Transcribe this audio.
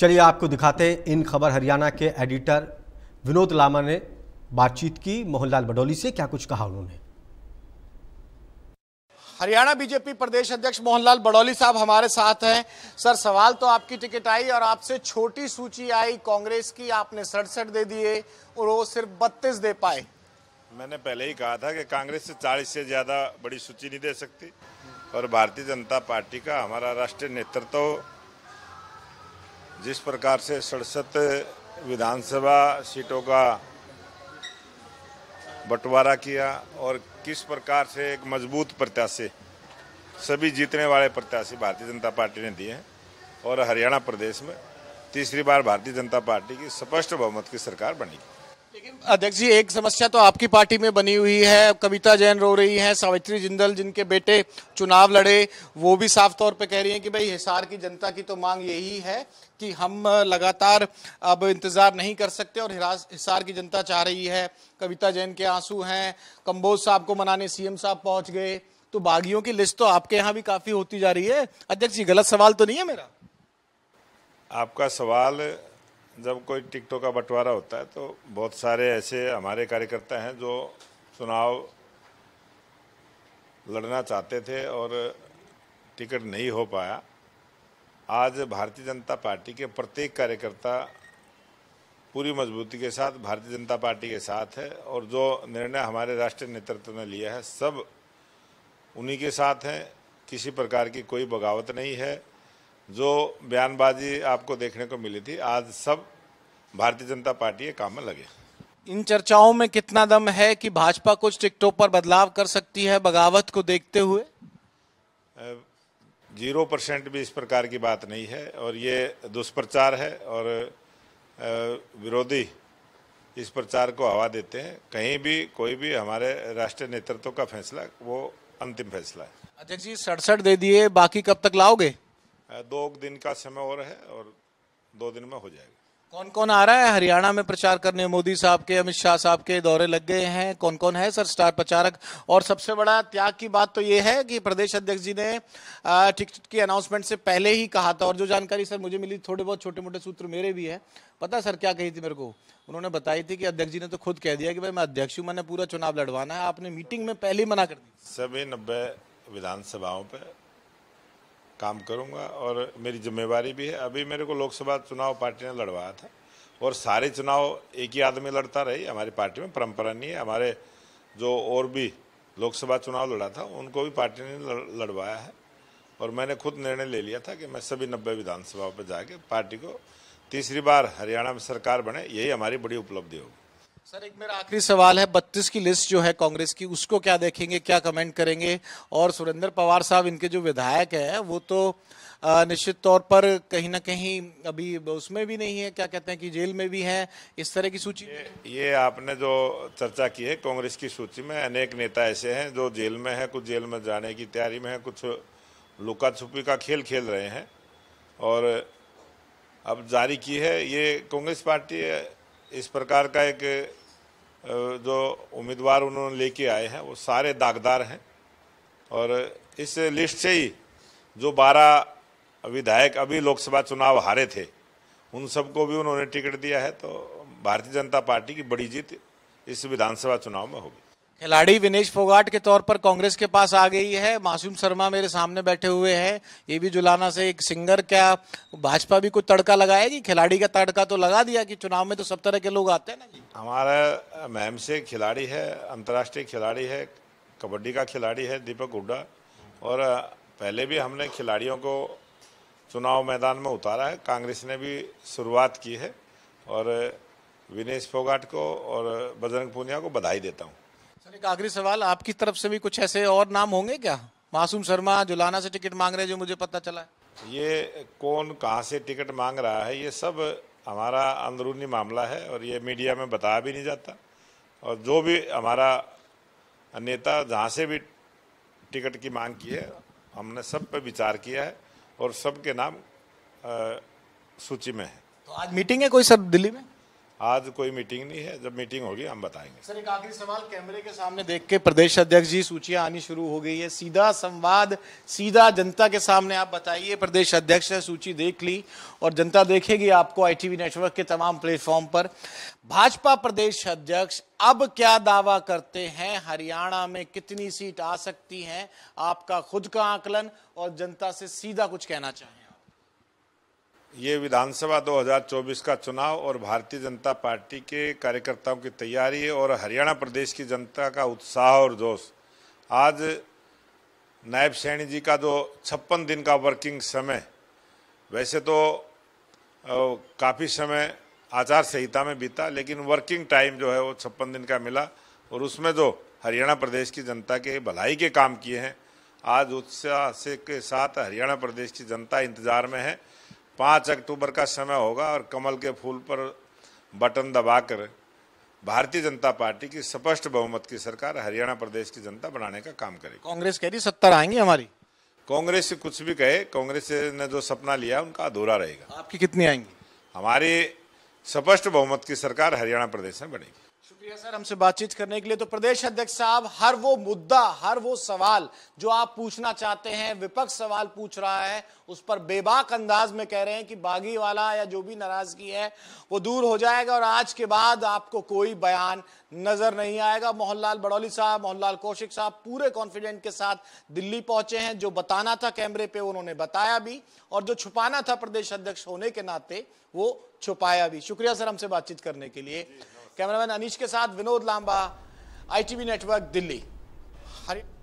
चलिए आपको दिखाते हैं इन खबर हरियाणा के एडिटर विनोद लामा ने बातचीत की मोहनलाल बडोली से क्या कुछ कहा उन्होंने हरियाणा बीजेपी प्रदेश अध्यक्ष मोहनलाल बडोली साहब हमारे साथ हैं सर सवाल तो आपकी टिकट आई और आपसे छोटी सूची आई कांग्रेस की आपने सड़सठ दे दिए और वो सिर्फ बत्तीस दे पाए मैंने पहले ही कहा था कि कांग्रेस से चालीस से ज़्यादा बड़ी सूची नहीं दे सकती और भारतीय जनता पार्टी का हमारा राष्ट्रीय नेतृत्व जिस प्रकार से सड़सठ विधानसभा सीटों का बंटवारा किया और किस प्रकार से एक मजबूत प्रत्याशी सभी जीतने वाले प्रत्याशी भारतीय जनता पार्टी ने दिए हैं और हरियाणा प्रदेश में तीसरी बार भारतीय जनता पार्टी की स्पष्ट बहुमत की सरकार बनी लेकिन अध्यक्ष जी एक समस्या तो आपकी पार्टी में बनी हुई है कविता जैन रो रही हैं सावित्री जिंदल जिनके बेटे चुनाव लड़े वो भी साफ तौर पे कह रही हैं कि भाई हिसार की जनता की तो मांग यही है कि हम लगातार अब इंतज़ार नहीं कर सकते और हिसार की जनता चाह रही है कविता जैन के आंसू हैं कम्बोज साहब को मनाने सीएम साहब पहुँच गए तो बागियों की लिस्ट तो आपके यहाँ भी काफ़ी होती जा रही है अध्यक्ष जी गलत सवाल तो नहीं है मेरा आपका सवाल जब कोई टिकटों का बंटवारा होता है तो बहुत सारे ऐसे हमारे कार्यकर्ता हैं जो चुनाव लड़ना चाहते थे और टिकट नहीं हो पाया आज भारतीय जनता पार्टी के प्रत्येक कार्यकर्ता पूरी मजबूती के साथ भारतीय जनता पार्टी के साथ है और जो निर्णय हमारे राष्ट्रीय नेतृत्व ने लिया है सब उन्हीं के साथ हैं किसी प्रकार की कोई बगावत नहीं है जो बयानबाजी आपको देखने को मिली थी आज सब भारतीय जनता पार्टी के काम में लगे इन चर्चाओं में कितना दम है कि भाजपा कुछ टिकटों पर बदलाव कर सकती है बगावत को देखते हुए जीरो परसेंट भी इस प्रकार की बात नहीं है और ये दुष्प्रचार है और विरोधी इस प्रचार को हवा देते हैं कहीं भी कोई भी हमारे राष्ट्रीय नेतृत्व का फैसला वो अंतिम फैसला है अध्यक्ष जी सड़सठ दे दिए बाकी कब तक लाओगे दो दिन का समय और है और दो दिन में हो जाएगा कौन कौन आ रहा है हरियाणा में प्रचार करने मोदी साहब के अमित शाह साहब के दौरे लग गए हैं कौन कौन है सर स्टार प्रचारक और सबसे बड़ा त्याग की बात तो ये है कि प्रदेश अध्यक्ष जी ने टिकट की अनाउंसमेंट से पहले ही कहा था और जो जानकारी सर मुझे मिली थोड़े बहुत छोटे मोटे सूत्र मेरे भी है पता सर क्या कही थी मेरे को उन्होंने बताई थी कि अध्यक्ष जी ने तो खुद कह दिया कि भाई मैं अध्यक्ष हूँ मैंने पूरा चुनाव लड़वाना है आपने मीटिंग में पहले ही मना कर दी सभी नब्बे विधानसभाओं पर काम करूंगा और मेरी जिम्मेवारी भी है अभी मेरे को लोकसभा चुनाव पार्टी ने लड़वाया था और सारे चुनाव एक ही आदमी लड़ता रही हमारी पार्टी में परंपरा नहीं है हमारे जो और भी लोकसभा चुनाव लड़ा था उनको भी पार्टी ने लड़वाया है और मैंने खुद निर्णय ले लिया था कि मैं सभी नब्बे विधानसभाओं पर जाके पार्टी को तीसरी बार हरियाणा में सरकार बने यही हमारी बड़ी उपलब्धि होगी सर एक मेरा आखिरी सवाल है बत्तीस की लिस्ट जो है कांग्रेस की उसको क्या देखेंगे क्या कमेंट करेंगे और सुरेंद्र पवार साहब इनके जो विधायक है वो तो निश्चित तौर पर कहीं ना कहीं अभी उसमें भी नहीं है क्या कहते हैं कि जेल में भी है इस तरह की सूची ये, ये आपने जो चर्चा की है कांग्रेस की सूची में अनेक नेता ऐसे हैं जो जेल में है कुछ जेल में जाने की तैयारी में है कुछ लुका छुपी का खेल खेल रहे हैं और अब जारी की है ये कांग्रेस पार्टी इस प्रकार का एक जो उम्मीदवार उन्होंने लेके आए हैं वो सारे दागदार हैं और इस लिस्ट से ही जो बारह विधायक अभी लोकसभा चुनाव हारे थे उन सबको भी उन्होंने टिकट दिया है तो भारतीय जनता पार्टी की बड़ी जीत इस विधानसभा चुनाव में होगी खिलाड़ी विनेश फोगाट के तौर पर कांग्रेस के पास आ गई है मासूम शर्मा मेरे सामने बैठे हुए हैं ये भी जुलाना से एक सिंगर क्या भाजपा भी कोई तड़का लगाएगी खिलाड़ी का तड़का तो लगा दिया कि चुनाव में तो सब तरह के लोग आते हैं ना जी हमारा मैम से खिलाड़ी है अंतर्राष्ट्रीय खिलाड़ी है कबड्डी का खिलाड़ी है दीपक हुड्डा और पहले भी हमने खिलाड़ियों को चुनाव मैदान में उतारा है कांग्रेस ने भी शुरुआत की है और विनेश फोगाट को और बजरंग पूनिया को बधाई देता हूँ सर एक आखिरी सवाल आपकी तरफ से भी कुछ ऐसे और नाम होंगे क्या मासूम शर्मा जुलाना से टिकट मांग रहे हैं जो मुझे पता चला है ये कौन कहाँ से टिकट मांग रहा है ये सब हमारा अंदरूनी मामला है और ये मीडिया में बताया भी नहीं जाता और जो भी हमारा नेता जहाँ से भी टिकट की मांग की है हमने सब पर विचार किया है और सबके नाम सूची में है तो आज मीटिंग है कोई सब दिल्ली में आज कोई मीटिंग नहीं है जब मीटिंग होगी हम बताएंगे सर एक आखिरी सवाल कैमरे के सामने देख के प्रदेश अध्यक्ष जी सूचियां आनी शुरू हो गई है सीधा संवाद सीधा जनता के सामने आप बताइए प्रदेश अध्यक्ष ने सूची देख ली और जनता देखेगी आपको आईटीवी नेटवर्क के तमाम प्लेटफॉर्म पर भाजपा प्रदेश अध्यक्ष अब क्या दावा करते हैं हरियाणा में कितनी सीट आ सकती है आपका खुद का आकलन और जनता से सीधा कुछ कहना चाहें ये विधानसभा 2024 का चुनाव और भारतीय जनता पार्टी के कार्यकर्ताओं की तैयारी और हरियाणा प्रदेश की जनता का उत्साह और जोश आज नायब सैनी जी का जो छप्पन दिन का वर्किंग समय वैसे तो काफ़ी समय आचार संहिता में बीता लेकिन वर्किंग टाइम जो है वो छप्पन दिन का मिला और उसमें जो हरियाणा प्रदेश की जनता के भलाई के काम किए हैं आज उत्साह से के साथ हरियाणा प्रदेश की जनता इंतज़ार में है पाँच अक्टूबर का समय होगा और कमल के फूल पर बटन दबाकर भारतीय जनता पार्टी की स्पष्ट बहुमत की सरकार हरियाणा प्रदेश की जनता बनाने का काम करेगी कांग्रेस कह रही सत्तर आएंगे हमारी कांग्रेस से कुछ भी कहे कांग्रेस ने जो सपना लिया उनका अधूरा रहेगा आपकी कितनी आएंगी हमारी स्पष्ट बहुमत की सरकार हरियाणा प्रदेश में बनेगी शुक्रिया सर हमसे बातचीत करने के लिए तो प्रदेश अध्यक्ष साहब हर वो मुद्दा हर वो सवाल जो आप पूछना चाहते हैं विपक्ष सवाल पूछ रहा है उस पर बेबाक अंदाज में कह रहे हैं कि बागी वाला या जो भी नाराजगी है वो दूर हो जाएगा और आज के बाद आपको कोई बयान नजर नहीं आएगा मोहनलाल बड़ौली साहब मोहनलाल कौशिक साहब पूरे कॉन्फिडेंट के साथ दिल्ली पहुंचे हैं जो बताना था कैमरे पे उन्होंने बताया भी और जो छुपाना था प्रदेश अध्यक्ष होने के नाते वो छुपाया भी शुक्रिया सर हमसे बातचीत करने के लिए कैमरामैन अनीश के साथ विनोद लांबा आईटीवी नेटवर्क दिल्ली हरी